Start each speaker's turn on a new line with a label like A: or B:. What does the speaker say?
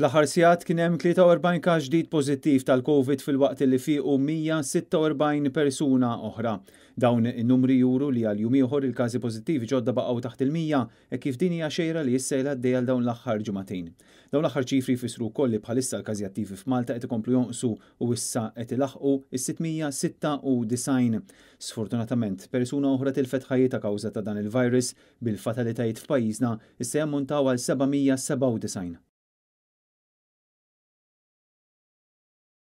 A: Fl-aħħar sigħat kien hemm 43 każ ġdid pożittiv tal-COVID fil-waqt li fiqu 146 persuna oħra. Dawn in-numri juru li għal jum ieħor il-każi pożittivi ġodda baqgħu taħt il-mija e kif din hija xejra li jissejla għaddej għal dawn l-aħħar ġumatejn. Dawn l-aħħar ċifri jfissru li bħalissa l-każi attivi f'Malta qed ikomplu jonqsu u issa qed ilaħqu is-696. Sfortunatament, persuna oħra tilfet ħajjita kawża ta' dan il-virus bil-fatalitajiet f'pajjiżna issa jammontaw għal 797.